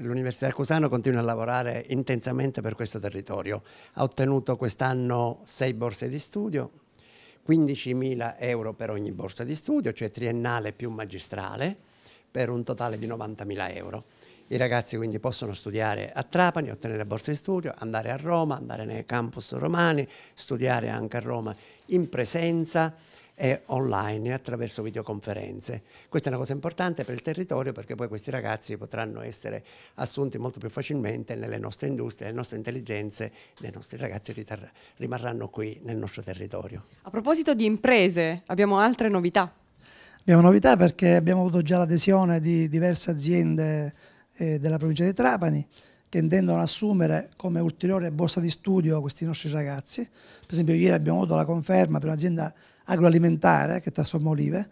l'Università di Cusano continua a lavorare intensamente per questo territorio. Ha ottenuto quest'anno sei borse di studio, 15.000 euro per ogni borsa di studio, cioè triennale più magistrale, per un totale di 90.000 euro. I ragazzi quindi possono studiare a Trapani, ottenere borse di studio, andare a Roma, andare nei campus romani, studiare anche a Roma in presenza, e online attraverso videoconferenze. Questa è una cosa importante per il territorio perché poi questi ragazzi potranno essere assunti molto più facilmente nelle nostre industrie, nelle nostre intelligenze, i nostri ragazzi rimarranno qui nel nostro territorio. A proposito di imprese, abbiamo altre novità? Abbiamo novità perché abbiamo avuto già l'adesione di diverse aziende eh, della provincia di Trapani, tendono ad assumere come ulteriore borsa di studio questi nostri ragazzi. Per esempio ieri abbiamo avuto la conferma per un'azienda agroalimentare che trasforma olive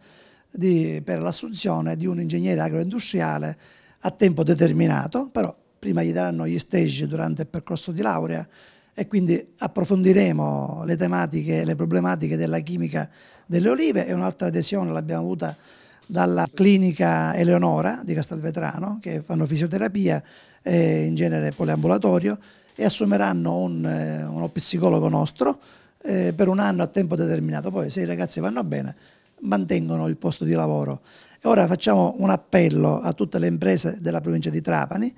di, per l'assunzione di un ingegnere agroindustriale a tempo determinato, però prima gli daranno gli stage durante il percorso di laurea e quindi approfondiremo le tematiche, le problematiche della chimica delle olive e un'altra adesione l'abbiamo avuta dalla clinica Eleonora di Castelvetrano che fanno fisioterapia eh, in genere poliambulatorio e assumeranno un, eh, uno psicologo nostro eh, per un anno a tempo determinato. Poi se i ragazzi vanno bene mantengono il posto di lavoro. E ora facciamo un appello a tutte le imprese della provincia di Trapani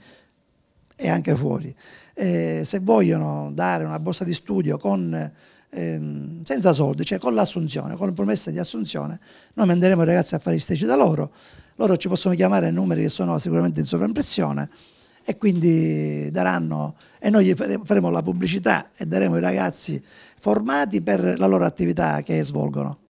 e anche fuori. Eh, se vogliono dare una borsa di studio con, ehm, senza soldi, cioè con l'assunzione, con la promessa di assunzione, noi manderemo i ragazzi a fare i stage da loro, loro ci possono chiamare numeri che sono sicuramente in sovraimpressione e quindi daranno, e noi faremo la pubblicità e daremo i ragazzi formati per la loro attività che svolgono.